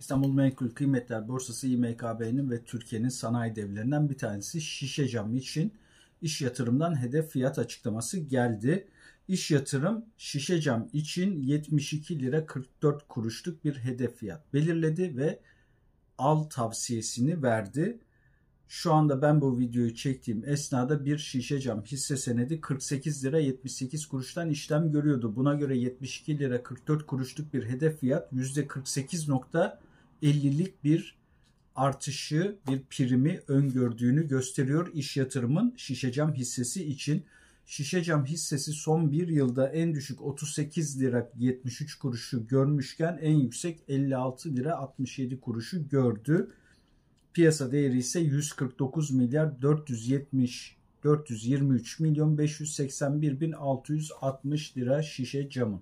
İstanbul Menkul Kıymetler Borsası İMKB'nin ve Türkiye'nin sanayi devlerinden bir tanesi Şişe Cam için iş yatırımdan hedef fiyat açıklaması geldi. İş yatırım Şişe Cam için 72 lira 44 kuruşluk bir hedef fiyat belirledi ve al tavsiyesini verdi. Şu anda ben bu videoyu çektiğim esnada bir şişe cam hisse senedi 48 lira 78 kuruştan işlem görüyordu. Buna göre 72 lira 44 kuruşluk bir hedef fiyat %48.48 %50'lik bir artışı, bir primi öngördüğünü gösteriyor iş yatırımın Şişecam hissesi için. Şişecam hissesi son bir yılda en düşük 38 lira 73 kuruşu görmüşken en yüksek 56 lira 67 kuruşu gördü. Piyasa değeri ise 149 milyar 470 423 milyon 581 bin 660 lira şişe camın.